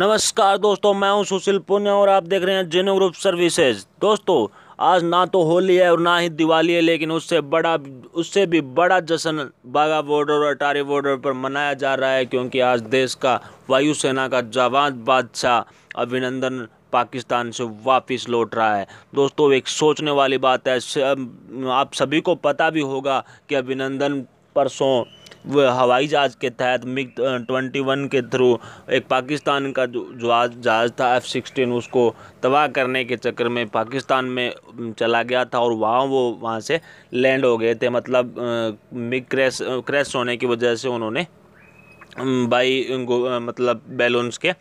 नमस्कार दोस्तों मैं हूं सुशील पुण्य और आप देख रहे हैं जेनो ग्रुप सर्विसेज दोस्तों आज ना तो होली है और ना ही दिवाली है लेकिन उससे बड़ा उससे भी बड़ा जश्न बाघा बॉर्डर और अटारी बॉर्डर पर मनाया जा रहा है क्योंकि आज देश का वायुसेना का जवान बादशाह अभिनंदन पाकिस्तान से वापस लौट रहा है दोस्तों एक सोचने वाली बात है आप सभी को पता भी होगा कि अभिनंदन परसों हवाई जहाज़ के तहत मिग ट्वेंटी वन के थ्रू एक पाकिस्तान का जो जहाज़ था एफ़ सिक्सटीन उसको तबाह करने के चक्कर में पाकिस्तान में चला गया था और वहाँ वो वहाँ से लैंड हो गए थे मतलब मिग क्रैश क्रैश होने की वजह से उन्होंने बाई मतलब बैलून्स के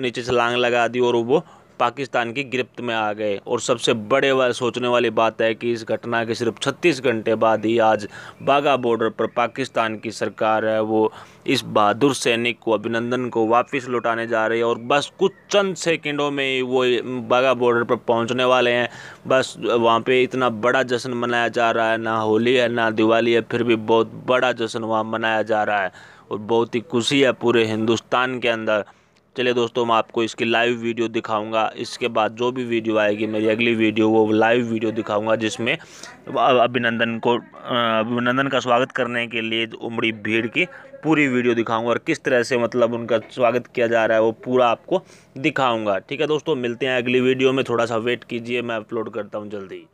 नीचे छलांग लगा दी और वो पाकिस्तान की गिरफ्त में आ गए और सबसे बड़े वाले सोचने वाली बात है कि इस घटना के सिर्फ 36 घंटे बाद ही आज बाघा बॉर्डर पर पाकिस्तान की सरकार है वो इस बहादुर सैनिक को अभिनंदन को वापस लौटाने जा रही है और बस कुछ चंद सेकंडों में ही वो बाघा बॉर्डर पर पहुंचने वाले हैं बस वहाँ पर इतना बड़ा जश्न मनाया जा रहा है ना होली है ना दिवाली है फिर भी बहुत बड़ा जश्न वहाँ मनाया जा रहा है और बहुत ही खुशी है पूरे हिंदुस्तान के अंदर चलिए दोस्तों मैं आपको इसकी लाइव वीडियो दिखाऊंगा इसके बाद जो भी वीडियो आएगी मेरी अगली वीडियो वो लाइव वीडियो दिखाऊंगा जिसमें अभिनंदन को अभिनंदन का स्वागत करने के लिए उमड़ी भीड़ की पूरी वीडियो दिखाऊंगा और किस तरह से मतलब उनका स्वागत किया जा रहा है वो पूरा आपको दिखाऊँगा ठीक है दोस्तों मिलते हैं अगली वीडियो में थोड़ा सा वेट कीजिए मैं अपलोड करता हूँ जल्दी